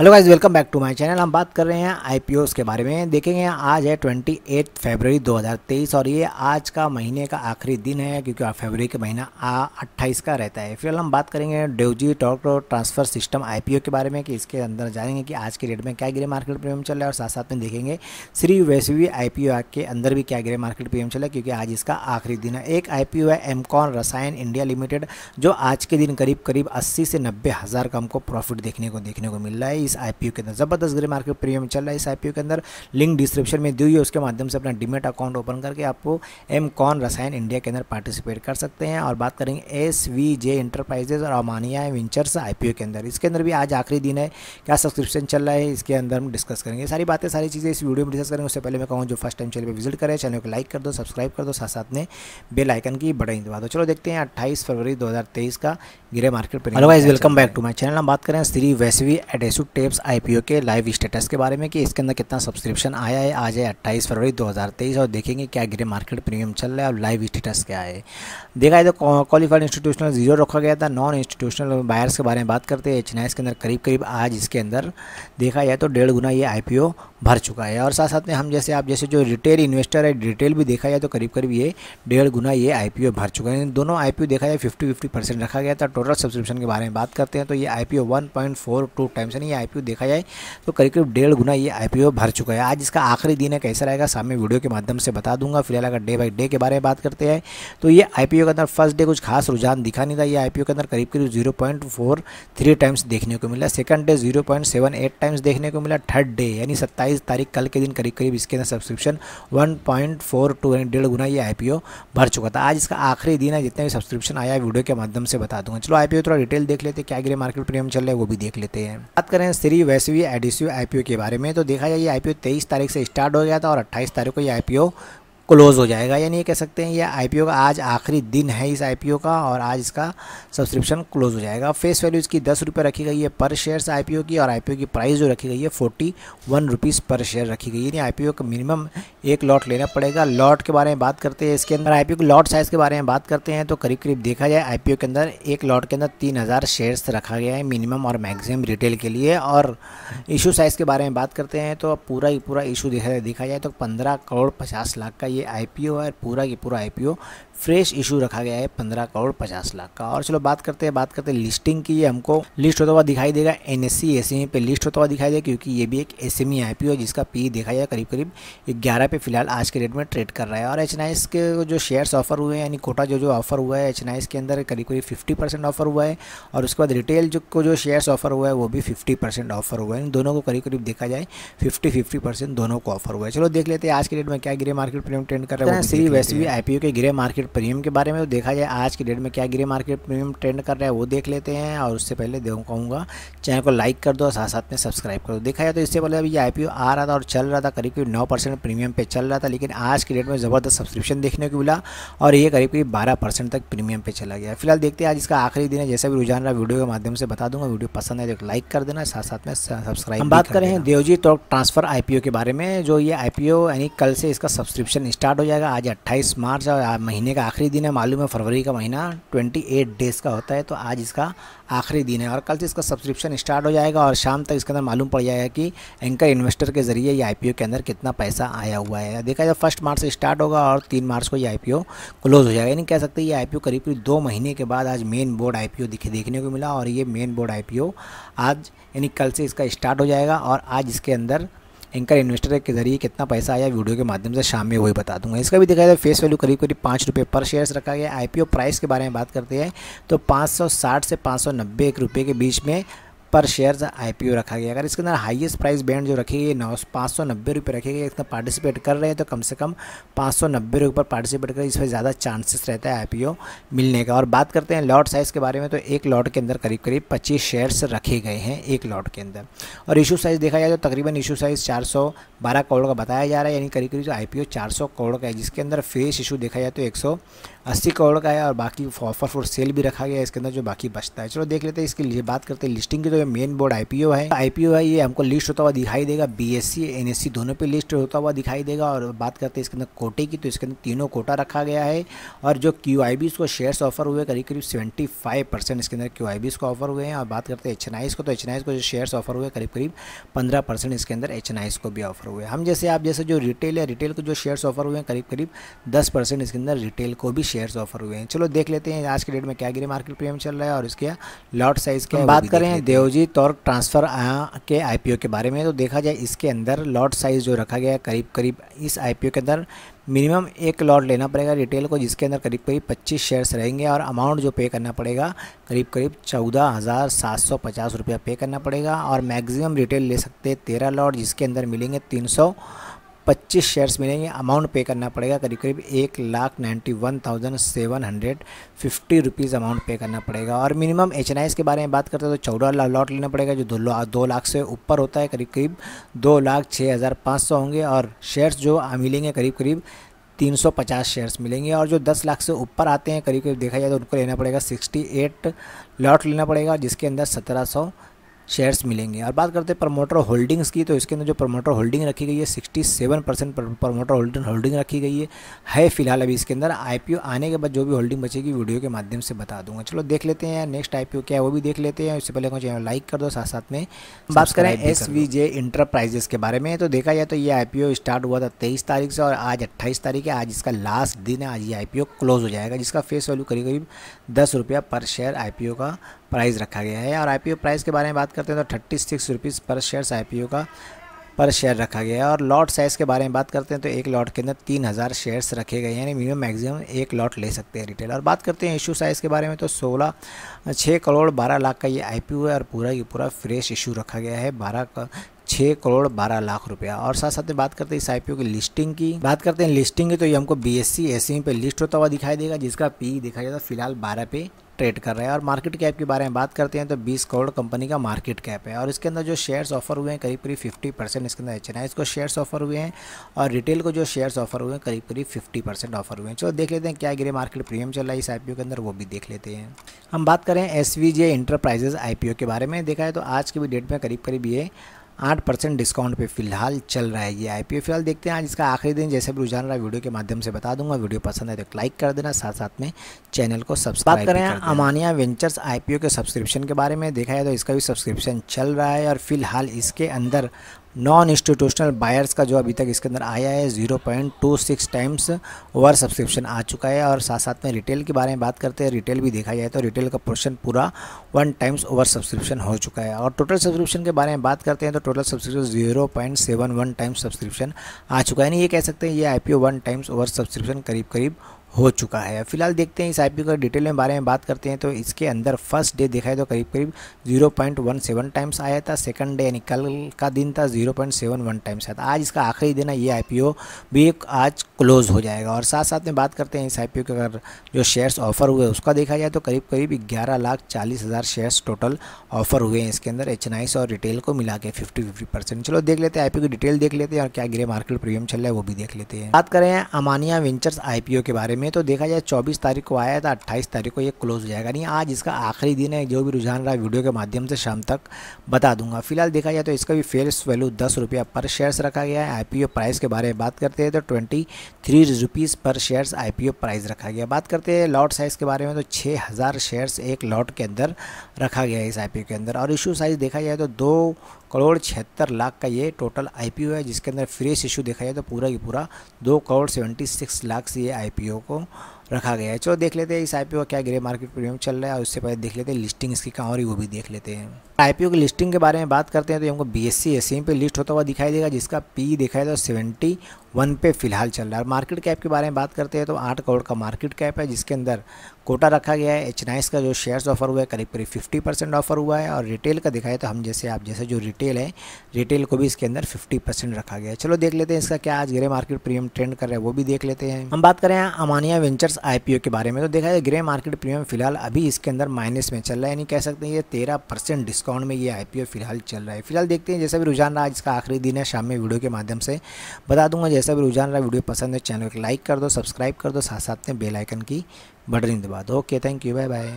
hello guys welcome back to my channel हम बात कर रहे हैं आई के बारे में देखेंगे आज है 28 फरवरी 2023 और ये आज का महीने का आखिरी दिन है क्योंकि फरवरी का महीना अट्ठाईस का रहता है फिलहाल हम बात करेंगे डेवजी टॉक ट्रांसफ़र सिस्टम आईपीओ के बारे में कि इसके अंदर जानेंगे कि आज के डेट में क्या ग्रे मार्केट प्रीमियम चल रहा है और साथ साथ में देखेंगे श्री वैसवी आई के अंदर भी क्या ग्रे मार्केट प्रीमियम चल रहा है क्योंकि आज इसका आखिरी दिन है एक आई है एमकॉन रसायन इंडिया लिमिटेड जो आज के दिन करीब करीब अस्सी से नब्बे हज़ार का हमको प्रॉफिट देखने को देखने को मिल रहा है इस आईपीओ के अंदर ज़बरदस्त ग्रे मार्केट प्रीमियम चल रहा है इस आईपीओ के अंदर लिंक डिस्क्रिप्शन में दी हुई है उसके माध्यम से अपना डिमेट अकाउंट ओपन करके आप एम कॉन रसायन इंडिया के अंदर पार्टिसिपेट कर सकते हैं और बात करेंगे एस वी जे इंटरप्राइजेज और अमानिया वेंचर्स आईपीओ के अंदर इसके अंदर भी आज आखिरी दिन है क्या सब्सक्रिप्शन चल रहा है इसके अंदर हम डिस्कस करेंगे सारी बातें सारी चीज़ें इस वीडियो में डिस्कस करेंगे उससे पहले मैं कहूँ जो फर्स्ट टाइम चैनल पर विजिट करें चैनल को लाइक कर दो सब्सक्राइब कर दो साथ साथ में बेल आइकन की बड़ा दबा दो चलो देखते हैं अट्ठाईस फरवरी दो का ग्रे मार्केट पर otherwise welcome back to my channel हम बात करें श्री वैश्वी एडेसू टेप्स आईपीओ के लाइव स्टेटस के बारे में कि इसके अंदर कितना सब्सक्रिप्शन आया है आज है 28 फरवरी 2023 और देखेंगे क्या ग्रे मार्केट प्रीमियम चल रहा है और लाइव स्टेटस क्या है देखा जाए तो क्वालिफाइड इंस्टीट्यूशनल जीरो रखा गया था नॉन इंस्टीट्यूशनल बायर्स के बारे में बात करते हैं एच के अंदर करीब करीब आज इसके अंदर देखा जाए तो डेढ़ गुना ये आई भर चुका है और साथ साथ में हम जैसे आप जैसे जो रिटेल इन्वेस्टर है रिटेल भी देखा जाए तो करीब करीब ये डेढ़ गुना ये आई भर चुका है दोनों आई देखा जाए फिफ्टी फिफ्टी रखा गया था टोटल सब्सक्रिप्शन के बारे में बात करते हैं तो ये आई पी टाइम्स नहीं आई आईपीओ देखा जाए तो करीब करीब डेढ़ गुना ये आईपीओ भर चुका है आज इसका आखिरी दिन है कैसा रहेगा सामने वीडियो के माध्यम से बता दूंगा फिलहाल अगर डे बाई डे के बारे में बात करते हैं तो ये आईपीओ के अंदर फर्स्ट डे कुछ खास रुझान दिखा नहीं था ये आईपीओ के अंदर करीब करीब जीरो टाइम्स देखने को मिला सेकंड डे जीरो टाइम्स देखने को मिला थर्ड डे यानी सत्ताईस तारीख कल के दिन करीब करीब इसके अंदर सब्सक्रिप्शन वन यानी डेढ़ गुना ये आईपीओ भर चुका था आज इसका आखिरी दिन है जितने भी सब्सक्रिप्शन आया वीडियो के माध्यम से बता दूंगा चलो आईपीओ थोड़ा डिटेल देख लेते हैं क्या गिरे मार्केट प्रीमियम चल रहा है वो भी देख लेते हैं बात करें श्री वैश्वी एडिसिव आईपीओ के बारे में तो देखा जाए ये आईपीओ 23 तारीख से स्टार्ट हो गया था और 28 तारीख को ये आईपीओ क्लोज़ हो जाएगा यानी ये कह सकते हैं ये आईपीओ का आज आखिरी दिन है इस आईपीओ का और आज इसका सब्सक्रिप्शन क्लोज हो जाएगा फेस वैल्यू इसकी दस रुपये रखी गई है पर शेयर्स आईपीओ की और आईपीओ की प्राइस जो रखी गई है forty one rupees per share रखी गई यानी आईपीओ का मिनिमम एक लॉट लेना पड़ेगा लॉट के बारे में बात करते हैं इसके अंदर आईपीओ के लॉट साइज़ के बारे में बात करते हैं तो करीब करीब देखा जाए आईपीओ के अंदर एक लॉट के अंदर तीन हज़ार शेयर्स रखा गया है मिनिमम और मैक्सिमम रिटेल के लिए और इशू साइज़ के बारे में बात करते हैं तो पूरा ही पूरा इशू देखा देखा जाए तो पंद्रह करोड़ पचास लाख का ये ये आई है पूरा ये पूरा आई फ्रेश इशू रखा गया है पंद्रह करोड़ पचास लाख का और चलो बात करते हैं बात करते हैं लिस्टिंग की ये हमको लिस्ट होता हुआ दिखाई देगा एन एस सी पे लिस्ट होता हुआ दिखाई देगा क्योंकि ये भी एक एस एम e है जिसका पी e देखा जाए करीब करीब ग्यारह पे फिलहाल आज के डेट में ट्रेड कर रहा है और एच के जो शेयर्स ऑफर हुए हैं यानी कोटा जो जो ऑफर हुआ है एच के अंदर करीब करीब फिफ्टी परसेंट ऑफर हुआ है और उसके बाद रिटेल जो को जो शेयर्स ऑफर हुआ है वो भी फिफ्टी परसेंट ऑफर हुआ है दोनों को करीब करीब देखा जाए फिफ्टी फिफ्टी परसेंट दोनों को ऑफर हुआ है चलो देख लेते हैं आज के डेट में क्या गिरे मार्केट प्रीमियम ट्रेंड कर रहे हैं सी वैसे भी आई के गिरे मार्केट प्रीमियम के बारे में देखा जाए आज की डेट में क्या ग्रे मार्केट प्रीमियम ट्रेंड कर रहा है वो देख लेते हैं और उससे पहले देखो कहूँगा चैनल को लाइक कर दो और साथ साथ में सब्सक्राइब कर दो देखा जाए तो इससे पहले अभी ये आई आ रहा था और चल रहा था करीब करीब नौ प्रीमियम पे चल रहा था लेकिन आज की डेट में ज़बरदस्त सब्सक्रिप्शन देखने को मिला और ये करीब करीब बारह तक प्रीमियम पे चला गया फिलहाल देखते हैं आज इसका आखिरी दिन है जैसा भी रुझान रहा वीडियो के माध्यम से बता दूंगा वीडियो पसंद है तो लाइक कर देना साथ साथ में सब्सक्राइब हम बात करें देवजी तो ट्रांसफर आईपीओ के बारे में जो ये आईपीओ यानी कल से इसका सब्सक्रिप्शन स्टार्ट हो जाएगा आज 28 मार्च और महीने का आखिरी दिन है मालूम है फरवरी का महीना 28 डेज़ का होता है तो आज इसका आखिरी दिन है और कल से इसका सब्सक्रिप्शन स्टार्ट हो जाएगा और शाम तक इसके अंदर मालूम पड़ जाएगा कि एंकर इन्वेस्टर के ज़रिए ये आईपीओ के अंदर कितना पैसा आया हुआ है देखा जाए फर्स्ट मार्च से स्टार्ट होगा और तीन मार्च को ये आई क्लोज हो जाएगा यानी कह सकते हैं ये आई करीब करीब दो महीने के बाद आज मेन बोर्ड आई दिखे देखने को मिला और ये मेन बोर्ड आई आज यानी कल से इसका स्टार्ट हो जाएगा और आज इसके अंदर एंकर इन्वेस्टर के जरिए कितना पैसा आया वीडियो के माध्यम से शाम में वही बता दूंगा इसका भी देखा जाए फेस वैल्यू करीब करीब पाँच रुपये पर शेयर्स रखा गया आईपीओ प्राइस के बारे में बात करते हैं तो 560 से पाँच सौ के बीच में पर शेयर्स आईपीओ रखा गया अगर इसके अंदर हाईएस्ट प्राइस बैंड जो रखी गई नौ पाँच सौ नब्बे रुपये रखी गई इसमें पार्टिसिपेट कर रहे हैं तो कम से कम पाँच सौ नब्बे रुपये पर पार्टिसिपेट करें इसमें ज़्यादा चांसेस रहता है आईपीओ मिलने का और बात करते हैं लॉट साइज़ के बारे में तो एक लॉट के अंदर करीब करीब पच्चीस शेयर्स रखे गए हैं एक लॉट के अंदर और इशू साइज़ देखा जाए तो तकरीबन इशू साइज़ चार सौ बारह करोड़ का बताया जा रहा है यानी करीब करीब आई पी करोड़ का है जिसके अंदर फेस इशू देखा जाए तो एक सौ अस्सी करोड़ का है और बाकी ऑफर फॉर सेल भी रखा गया है इसके अंदर जो बाकी बचता है चलो देख लेते हैं इसके लिए बात करते हैं लिस्टिंग की तो जो मेन बोर्ड आईपीओ है आईपीओ है ये हमको लिस्ट होता हुआ दिखाई देगा बीएससी एनएससी दोनों पे लिस्ट होता हुआ दिखाई देगा और बात करते हैं इसके अंदर कोटे की तो इसके अंदर तीनों कोटा रखा गया है और जो क्यू आई बी इसको शेयर्स ऑफर हुए करीब करीब सेवेंटी फाइव परसेंट इसके अंदर क्यू आई बी इसको ऑफर हुए हैं और बात करते हैं एच को तो एच को जो शेयर्स ऑफर हुए करीब करीब पंद्रह परसेंट इसके अंदर एच को भी ऑफर हुए हम जैसे आप जैसे जो रिटेल है रिटेल को जो शेयर्स ऑफर हुए हैं करीब करीब दस परसेंट इसके अंदर रिटेल को भी शेयर्स ऑफर हुए हैं चलो देख लेते हैं आज के डेट में क्या गिरी मार्केट प्रीमियम चल रहा है और इसके लॉट साइज की बात करें देव टेक्नोलॉजी तौर ट्रांसफ़र के आईपीओ के बारे में तो देखा जाए इसके अंदर लॉट साइज़ जो रखा गया है करीब करीब इस आईपीओ के अंदर मिनिमम एक लॉट लेना पड़ेगा रिटेल को जिसके अंदर करीब करीब 25 शेयर्स रहेंगे और अमाउंट जो पे करना पड़ेगा करीब करीब चौदह हज़ार सात सौ पचास रुपया पे करना पड़ेगा और मैक्सिमम रिटेल ले सकते हैं तेरह लॉट जिसके अंदर मिलेंगे तीन सौ पच्चीस शेयर्स मिलेंगे अमाउंट पे करना पड़ेगा करीब करीब एक lakh ninety one thousand seven hundred fifty rupees amount pay करना पड़ेगा और मिनिमम एच एन के बारे में बात करते हैं तो चौदह लाख लॉट लेना पड़ेगा जो दो लाख दो लाख से ऊपर होता है करीब करीब दो लाख छः हज़ार पाँच सौ होंगे और शेयर्स जो मिलेंगे करीब करीब 350 शेयर्स मिलेंगे और जो 10 लाख से ऊपर आते हैं करीब करीब देखा जाए तो उनको लेना पड़ेगा 68 लॉट लेना पड़ेगा जिसके अंदर सत्रह शेयर्स मिलेंगे और बात करते हैं प्रमोटर होल्डिंग्स की तो इसके अंदर जो प्रमोटर होल्डिंग रखी गई है sixty seven percent promoter holding holding रखी गई है है फिलहाल अभी इसके अंदर आईपीओ आने के बाद जो भी होल्डिंग बचेगी वीडियो के माध्यम से बता दूंगा चलो देख लेते हैं नेक्स्ट आई क्या है वो भी देख लेते हैं उससे पहले को चैनल लाइक कर दो साथ साथ में बात करें एस वी जे इंटरप्राइजेस के बारे में तो देखा जाए तो ये आई स्टार्ट हुआ था तेईस तारीख से और आज अट्ठाईस तारीख है आज इसका लास्ट दिन है आज ये आई क्लोज हो जाएगा जिसका फेस वैल्यू करीब करीब दस रुपया पर शेयर आई का प्राइस रखा गया है और आईपीओ प्राइस के बारे में बात करते हैं तो thirty six rupees per shares IPO का पर शेयर रखा गया है और लॉट साइज़ के बारे में बात करते हैं तो एक लॉट के अंदर तीन हज़ार शेयर्स रखे गए हैं यानी मिनिमम मैक्सिमम एक लॉट ले सकते हैं रिटेल और बात करते हैं इशू साइज़ के बारे में तो सोलह छः करोड़ बारह लाख का ये आई है और पूरा ये पूरा फ्रेश इशू रखा गया है बारह का छः करोड़ बारह लाख रुपया और साथ साथ में बात करते हैं इस आई की लिस्टिंग की बात करते हैं लिस्टिंग की तो ये हमको बी एस सी पे लिस्ट होता हुआ दिखाई देगा जिसका पी देखा जाए तो फिलहाल बारह पे ट्रेड कर रहे हैं और मार्केट कैप के बारे में बात करते हैं तो 20 करोड़ कंपनी का मार्केट कैप है और इसके अंदर जो शेयर्स ऑफर हुए हैं करीब करीब 50 परसेंट इसके अंदर एच एन को शेयर्स ऑफर हुए हैं और रिटेल को जो शेयर्स ऑफर हुए हैं करीब करीब फिफ्टी परसेंट ऑफर हुए हैं चलो देख लेते हैं क्या गिरे मार्केट प्रीमियम चल रहा है इस आई के अंदर वो भी देख लेते हैं हम बात करें S V J enterprises I के बारे में देखा है तो आज की भी डेट में करीब करीब ये आठ परसेंट डिस्काउंट पे फिलहाल चल रहा है ये आई फिलहाल देखते हैं आज इसका आखिरी दिन जैसे भी रुझान रहा वीडियो के माध्यम से बता दूंगा वीडियो पसंद है तो लाइक कर देना साथ साथ में चैनल को सब्सक्राइब करें अमानिया वेंचर्स आई के सब्सक्रिप्शन के बारे में देखा जाए तो इसका भी सब्सक्रिप्शन चल रहा है और फिलहाल इसके अंदर नॉन इंस्टीट्यूशनल बायर्स का जो अभी तक इसके अंदर आया है zero point two six times over subscription आ चुका है और साथ साथ में रिटेल के बारे में बात करते हैं रिटेल भी देखा जाए तो रिटेल का पोर्शन पूरा वन टाइम्स ओवर सब्सक्रिप्शन हो चुका है और टोटल सब्सक्रिप्शन के बारे में बात करते हैं तो total subscription zero point seven one times subscription आ चुका है नहीं ये कह सकते हैं ये I P one times over subscription करीब करीब हो चुका है फिलहाल देखते हैं इस आई का डिटेल में बारे में बात करते हैं तो इसके अंदर फर्स्ट डे देखा है तो करीब करीब 0.17 टाइम्स आया था सेकंड डे यानी कल का दिन था 0.71 टाइम्स आया था आज इसका आखिरी दिन है ये आई भी एक आज क्लोज़ हो जाएगा और साथ साथ में बात करते हैं इस आई पी के अगर जो शेयर्स ऑफर हुए उसका देखा जाए तो करीब करीब ग्यारह लाख चालीस हज़ार शेयर्स टोटल ऑफर हुए हैं इसके अंदर एच और रिटेल को मिला के फिफ्टी फिफ्टी परसेंट चलो देख लेते हैं आई की डिटेल देख लेते हैं और क्या गिरे मार्केट प्रीमियम चल रहा है वो भी देख लेते हैं बात करें अमानिया वेंचर्स आई के बारे में में तो देखा जाए चौबीस तारीख को आया था अट्ठाईस तारीख को ये क्लोज़ हो जाएगा नहीं आज इसका आखिरी दिन है जो भी रुझान रहा वीडियो के माध्यम से शाम तक बता दूंगा फिलहाल देखा जाए तो इसका भी फेस वैल्यू दस रुपया पर शेयर्स रखा गया है आई प्राइस के बारे में बात करते हैं तो twenty three rupees per shares I price रखा गया बात करते हैं लॉट साइज़ के बारे में तो छः हज़ार शेयर्स एक लॉट के अंदर रखा गया है इस आई के अंदर और इशू साइज़ देखा जाए तो दो करोड़ छिहत्तर लाख का ये टोटल आईपीओ है जिसके अंदर फ्रेश इशू देखा जाए तो पूरा ही पूरा दो करोड़ सेवेंटी सिक्स लाख से ये आईपीओ को रखा गया है चलो देख लेते हैं इस आई का क्या ग्रे मार्केट प्रीमियम चल रहा है और उससे पहले देख लेते हैं लिस्टिंग इसकी कहाँ हो रही वो भी देख लेते हैं आई की लिस्टिंग के बारे में बात करते हैं तो हमको बी एस सी पे लिस्ट होता हुआ दिखाई देगा जिसका पी दिखाई देगा सेवेंटी वन पे फिलहाल चल रहा है और मार्केट कैप के बारे में बात करते हैं तो आठ करोड़ का मार्केट कैप है जिसके अंदर कोटा रखा गया है एच का जो शेयर्स ऑफर हुआ है करीब करीब फिफ्टी परसेंट ऑफर हुआ है और रिटेल का दिखाए तो हम जैसे आप जैसे जो रिटेल है रिटेल को भी इसके अंदर फिफ्टी परसेंट रखा गया है चलो देख लेते हैं इसका क्या आज ग्रे मार्केट प्रीमियम ट्रेंड कर रहा है वो भी देख लेते हैं हम बात करें अमानिया वेंचर्स आई के बारे में तो देखा जाए ग्रे मार्केट प्रीमियम फिलहाल अभी इसके अंदर माइनस में चल रहा है यानी कह सकते हैं ये तेरह परसेंट डिस्काउंट में ये आई फिलहाल चल रहा है फिलहाल देखते हैं जैसा भी रुझान रहा इसका आखिरी दिन है शाम में वीडियो के माध्यम से बता दूंगा जैसा भी रुझान रहा वीडियो पसंद है चैनल को लाइक कर दो सब्सक्राइब कर दो साथ साथ में बेलाइकन की बटरिंग दबा दो okay thank you bye bye